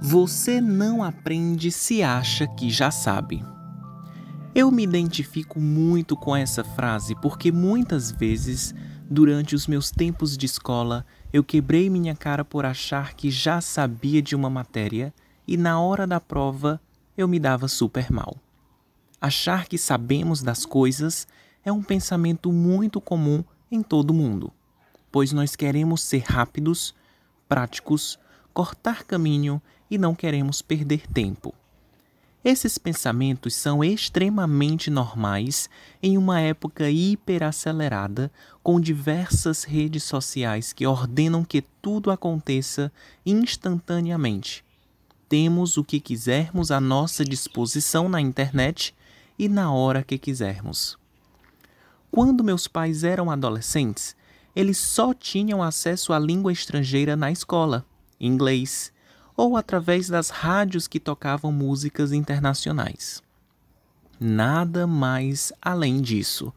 Você não aprende se acha que já sabe. Eu me identifico muito com essa frase porque muitas vezes, durante os meus tempos de escola, eu quebrei minha cara por achar que já sabia de uma matéria e na hora da prova eu me dava super mal. Achar que sabemos das coisas é um pensamento muito comum em todo mundo, pois nós queremos ser rápidos, práticos, cortar caminho e não queremos perder tempo. Esses pensamentos são extremamente normais em uma época hiperacelerada, com diversas redes sociais que ordenam que tudo aconteça instantaneamente. Temos o que quisermos à nossa disposição na internet e na hora que quisermos. Quando meus pais eram adolescentes, eles só tinham acesso à língua estrangeira na escola inglês, ou através das rádios que tocavam músicas internacionais. Nada mais além disso.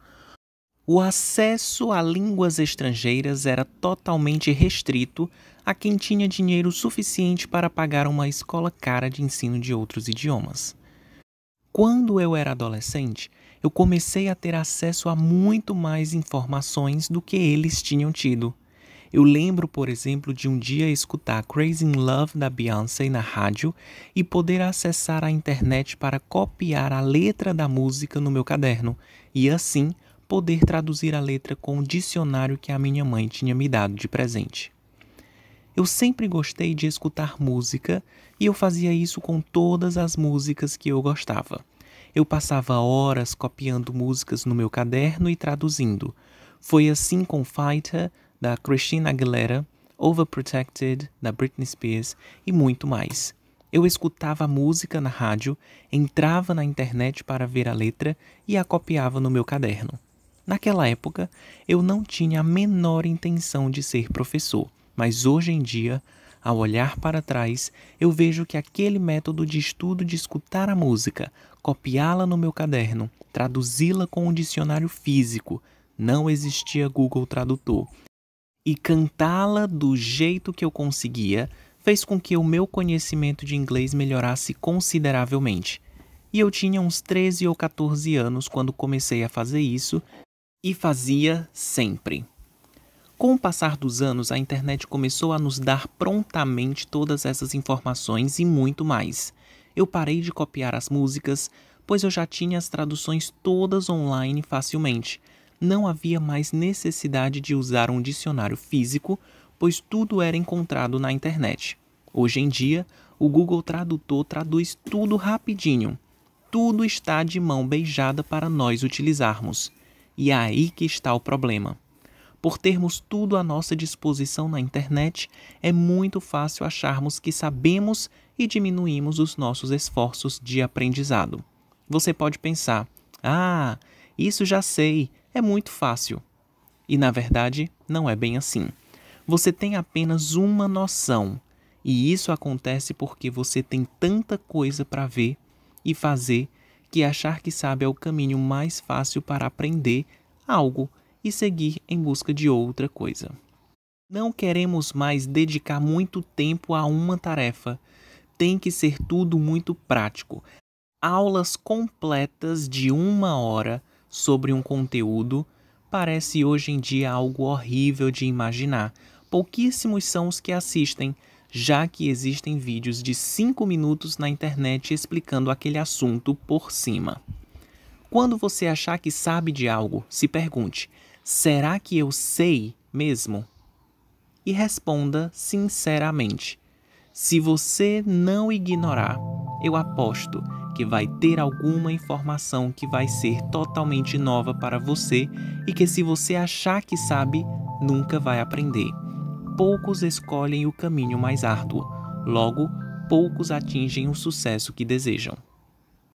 O acesso a línguas estrangeiras era totalmente restrito a quem tinha dinheiro suficiente para pagar uma escola cara de ensino de outros idiomas. Quando eu era adolescente, eu comecei a ter acesso a muito mais informações do que eles tinham tido. Eu lembro, por exemplo, de um dia escutar Crazy in Love da Beyoncé na rádio e poder acessar a internet para copiar a letra da música no meu caderno e assim poder traduzir a letra com o dicionário que a minha mãe tinha me dado de presente. Eu sempre gostei de escutar música e eu fazia isso com todas as músicas que eu gostava. Eu passava horas copiando músicas no meu caderno e traduzindo. Foi assim com Fighter, da Christina Aguilera, Overprotected, da Britney Spears e muito mais. Eu escutava a música na rádio, entrava na internet para ver a letra e a copiava no meu caderno. Naquela época, eu não tinha a menor intenção de ser professor, mas hoje em dia, ao olhar para trás, eu vejo que aquele método de estudo de escutar a música, copiá-la no meu caderno, traduzi-la com um dicionário físico, não existia Google Tradutor e cantá-la do jeito que eu conseguia fez com que o meu conhecimento de inglês melhorasse consideravelmente. E eu tinha uns 13 ou 14 anos quando comecei a fazer isso e fazia sempre. Com o passar dos anos, a internet começou a nos dar prontamente todas essas informações e muito mais. Eu parei de copiar as músicas, pois eu já tinha as traduções todas online facilmente não havia mais necessidade de usar um dicionário físico, pois tudo era encontrado na internet. Hoje em dia, o Google Tradutor traduz tudo rapidinho. Tudo está de mão beijada para nós utilizarmos. E é aí que está o problema. Por termos tudo à nossa disposição na internet, é muito fácil acharmos que sabemos e diminuímos os nossos esforços de aprendizado. Você pode pensar: ah, isso já sei, é muito fácil. E na verdade, não é bem assim. Você tem apenas uma noção, e isso acontece porque você tem tanta coisa para ver e fazer que achar que sabe é o caminho mais fácil para aprender algo e seguir em busca de outra coisa. Não queremos mais dedicar muito tempo a uma tarefa. Tem que ser tudo muito prático. Aulas completas de uma hora sobre um conteúdo parece hoje em dia algo horrível de imaginar. Pouquíssimos são os que assistem, já que existem vídeos de 5 minutos na internet explicando aquele assunto por cima. Quando você achar que sabe de algo, se pergunte: será que eu sei mesmo? E responda sinceramente. Se você não ignorar eu aposto que vai ter alguma informação que vai ser totalmente nova para você e que, se você achar que sabe, nunca vai aprender. Poucos escolhem o caminho mais árduo, logo, poucos atingem o sucesso que desejam.